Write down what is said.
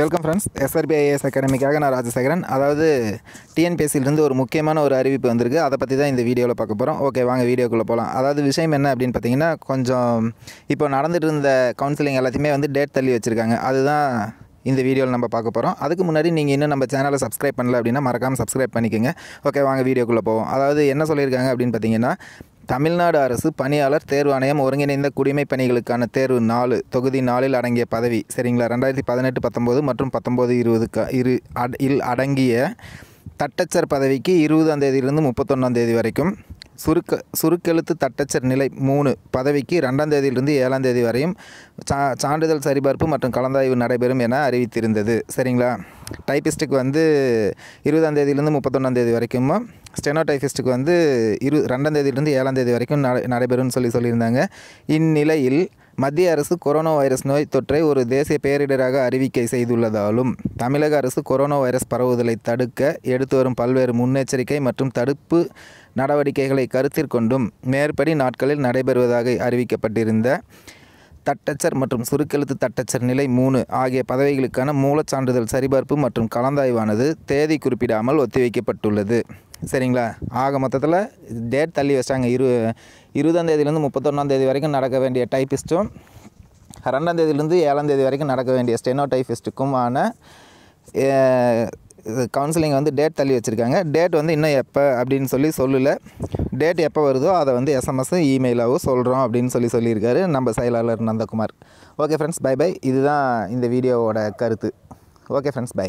welcome friends SRPIS அகாடமிக்காக நான் ராஜசேகரன் அதாவது டிஎன்பிஎஸ்சிலிருந்து ஒரு முக்கியமான ஒரு அறிவிப்பு வந்திருக்கு அதை பற்றி தான் இந்த வீடியோவில் பார்க்க போகிறோம் ஓகே வாங்க வீடியோக்குள்ளே போகலாம் அதாவது விஷயம் என்ன அப்படின்னு பார்த்தீங்கன்னா கொஞ்சம் இப்போ நடந்துகிட்டு இருந்த கவுன்சிலிங் எல்லாத்தையுமே வந்து டேட் தள்ளி வச்சுருக்காங்க அதுதான் இந்த வீடியோவில் நம்ம பார்க்க போகிறோம் அதுக்கு முன்னாடி நீங்கள் இன்னும் நம்ம சேனலை சப்ஸ்கிரைப் பண்ணல அப்படின்னா மறக்காமல் சப்ஸ்கிரைப் பண்ணிக்கோங்க ஓகே வாங்க வீடியோக்குள்ளே போவோம் அதாவது என்ன சொல்லியிருக்காங்க அப்படின்னு பார்த்தீங்கன்னா தமிழ்நாடு அரசு பணியாளர் தேர்வாணையம் ஒருங்கிணைந்த குடிமை பணிகளுக்கான தேர்வு நாலு தொகுதி நாளில் அடங்கிய பதவி சரிங்களா ரெண்டாயிரத்தி பதினெட்டு பத்தொம்போது மற்றும் பத்தொம்போது இருபதுக்கு இரு அட் இல் அடங்கிய தட்டச்சர் பதவிக்கு இருபதாம் தேதியிலிருந்து முப்பத்தொன்னாம் தேதி வரைக்கும் சுருக்க சுருக்கெழுத்து தட்டச்சர் நிலை மூணு பதவிக்கு ரெண்டாம் தேதியிலிருந்து ஏழாம் தேதி வரையும் சா சான்றிதழ் சரிபார்ப்பு மற்றும் கலந்தாய்வு நடைபெறும் என அறிவித்திருந்தது சரிங்களா டைபிஸ்ட்டுக்கு வந்து இருபதாம் தேதியிலேருந்து முப்பத்தொன்னாம் தேதி வரைக்கும் ஸ்டெனோ வந்து இரு ரெண்டாம் தேதியிலேருந்து ஏழாம் தேதி வரைக்கும் நடைபெறும்னு சொல்லி சொல்லியிருந்தாங்க இந்நிலையில் மத்திய அரசு கொரோனா வைரஸ் நோய் தொற்றை ஒரு தேசிய பேரிடராக அறிவிக்கை செய்துள்ளதாலும் தமிழக அரசு கொரோனா வைரஸ் பரவுதலை தடுக்க எடுத்து வரும் பல்வேறு முன்னெச்சரிக்கை மற்றும் தடுப்பு நடவடிக்கைகளை கருத்தில் கொண்டும் மேற்படி நாட்களில் நடைபெறுவதாக அறிவிக்கப்பட்டிருந்த தட்டச்சர் மற்றும் சுருக்கெழுத்து தட்டச்சர் நிலை மூணு ஆகிய பதவிகளுக்கான மூலச் சான்றிதழ் சரிபார்ப்பு மற்றும் கலந்தாய்வானது தேதி குறிப்பிடாமல் ஒத்திவைக்கப்பட்டுள்ளது சரிங்களா ஆக மொத்தத்தில் டேட் தள்ளி வச்சாங்க இரு இருபதாம் தேதியிலேருந்து முப்பத்தொன்னாம் தேதி வரைக்கும் நடக்க வேண்டிய டைப்பிஸ்ட்டும் ரெண்டாம் தேதியிலேருந்து ஏழாம் தேதி வரைக்கும் நடக்க வேண்டிய ஸ்டெனோ டைபிஸ்ட்டுக்குமான கவுன்சிலிங் வந்து டேட் தள்ளி வச்சுருக்காங்க டேட் வந்து இன்னும் எப்போ அப்படின்னு சொல்லி சொல்லலை டேட் எப்போ வருதோ அதை வந்து எஸ்எம்எஸ் இமெயிலாகவும் சொல்கிறோம் அப்படின்னு சொல்லி சொல்லியிருக்காரு நம்ம செயலாளர் Nandakumar okay friends bye bye இதுதான் இந்த வீடியோவோட கருத்து ஓகே ஃப்ரெண்ட்ஸ் பை